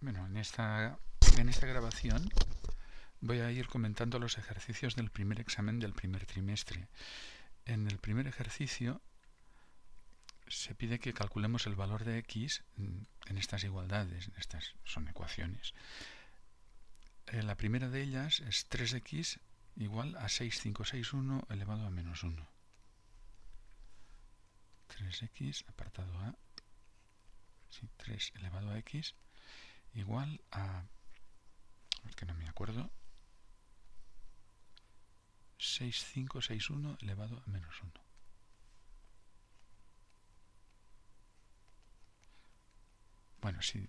Bueno, en esta, en esta grabación voy a ir comentando los ejercicios del primer examen del primer trimestre. En el primer ejercicio se pide que calculemos el valor de x en estas igualdades, estas son ecuaciones. Eh, la primera de ellas es 3x igual a 6561 elevado a menos 1. 3x apartado a 3 elevado a x igual a... que no me acuerdo. 6561 elevado a menos 1. Bueno, si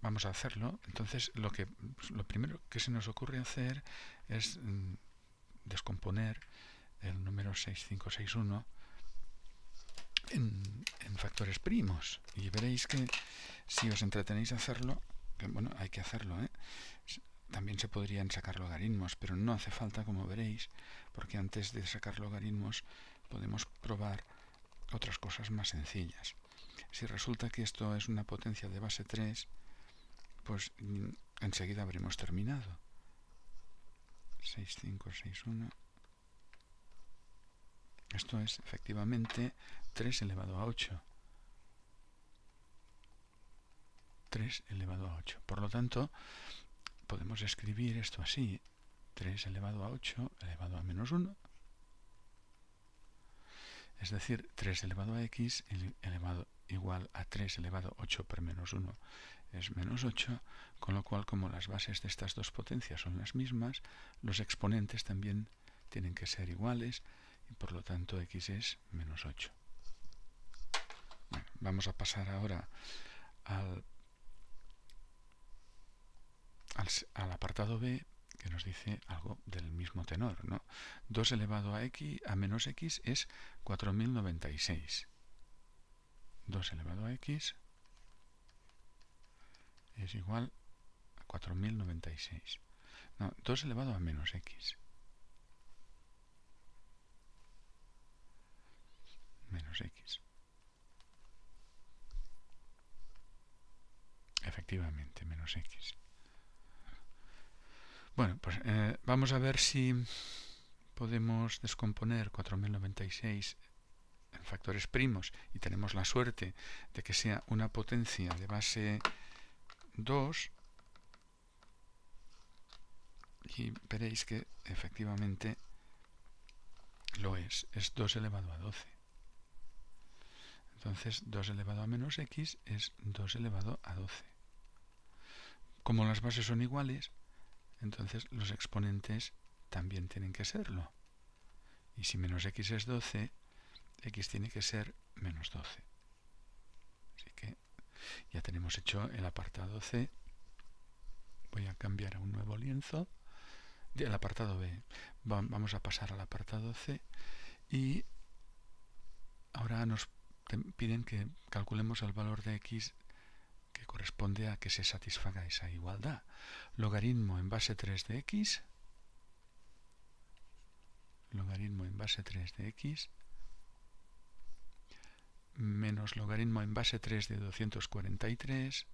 vamos a hacerlo, entonces lo, que, lo primero que se nos ocurre hacer es mm, descomponer el número 6561 en, factores primos. Y veréis que si os entretenéis a hacerlo, que, bueno, hay que hacerlo, ¿eh? También se podrían sacar logaritmos, pero no hace falta, como veréis, porque antes de sacar logaritmos podemos probar otras cosas más sencillas. Si resulta que esto es una potencia de base 3, pues mm, enseguida habremos terminado. 6, 5, 6, 1. Esto es efectivamente 3 elevado a 8. 3 elevado a 8. Por lo tanto, podemos escribir esto así. 3 elevado a 8 elevado a menos 1. Es decir, 3 elevado a x elevado igual a 3 elevado a 8 por menos 1 es menos 8, con lo cual como las bases de estas dos potencias son las mismas, los exponentes también tienen que ser iguales y por lo tanto x es menos 8 vamos a pasar ahora al, apartado B que nos dice algo del mismo tenor. 2 elevado a x a menos x es 4096. 2 elevado a x es igual a 4096. No, 2 elevado a menos x. efectivamente, menos x. Bueno, pues eh, vamos a ver si podemos descomponer 4096 en factores primos y tenemos la suerte de que sea una potencia de base 2 y veréis que efectivamente lo es, es 2 elevado a 12. Entonces 2 elevado a menos x es 2 elevado a 12. Como las bases son iguales, entonces los exponentes también tienen que serlo. Y si menos x es 12, x tiene que ser menos 12. Así que ya tenemos hecho el apartado C. Voy a cambiar a un nuevo lienzo. El apartado B. Vamos a pasar al apartado C. Y ahora nos piden que calculemos el valor de x corresponde a que se satisfaga esa igualdad. Logaritmo en base 3 de x, logaritmo en base 3 de x, menos logaritmo en base 3 de 243,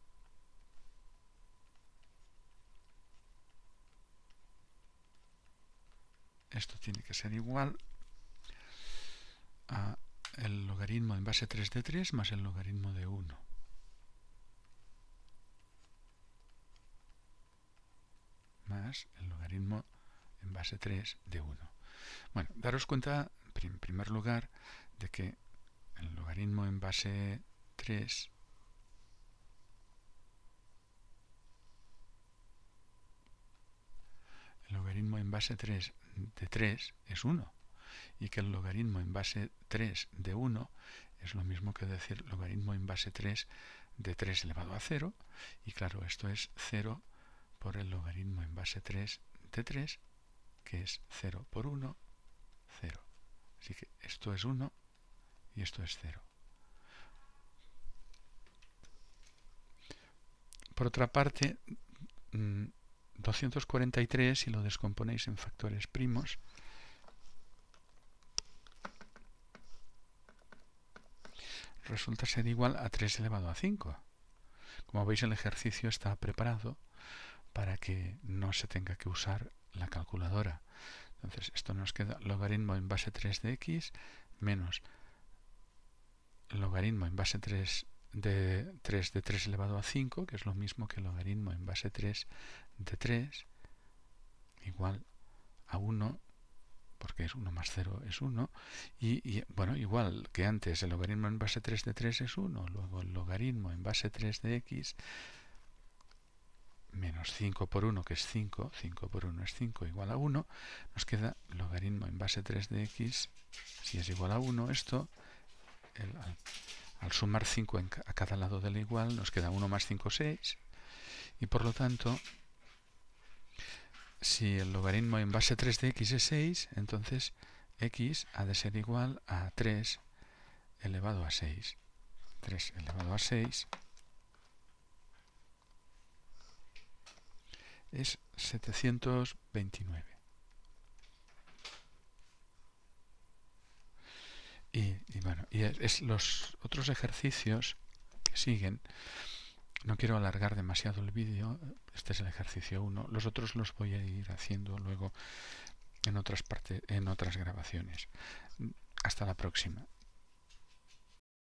esto tiene que ser igual a el logaritmo en base 3 de 3 más el logaritmo de 1. el logaritmo en base 3 de 1. Bueno, daros cuenta, en primer lugar, de que el logaritmo en base 3 el logaritmo en base 3 de 3 es 1 y que el logaritmo en base 3 de 1 es lo mismo que decir logaritmo en base 3 de 3 elevado a 0 y claro, esto es 0 por el logaritmo en base 3 de 3, que es 0 por 1, 0. Así que esto es 1 y esto es 0. Por otra parte, 243, mm, si lo descomponéis en factores primos, resulta ser igual a 3 elevado a 5. Como veis, el ejercicio está preparado para que no se tenga que usar la calculadora. Entonces, esto nos queda logaritmo en base 3 de x menos logaritmo en base 3 de 3 de 3 elevado a 5, que es lo mismo que logaritmo en base 3 de 3, igual a 1, porque es 1 más 0 es 1, y, y bueno, igual que antes el logaritmo en base 3 de 3 es 1, luego el logaritmo en base 3 de x menos 5 por 1, que es 5, 5 por 1 es 5, igual a 1, nos queda logaritmo en base 3 de x, si es igual a 1, esto, al, sumar 5 a cada lado del igual, nos queda 1 más 5, 6, y por lo tanto, si el logaritmo en base 3 de x es 6, entonces x ha de ser igual a 3 elevado a 6. 3 elevado a 6 es 729. Y, y, bueno, es, los otros ejercicios que siguen. No quiero alargar demasiado el vídeo, este es el ejercicio 1. Los otros los voy a ir haciendo luego en otras, partes en otras grabaciones. Hasta la próxima.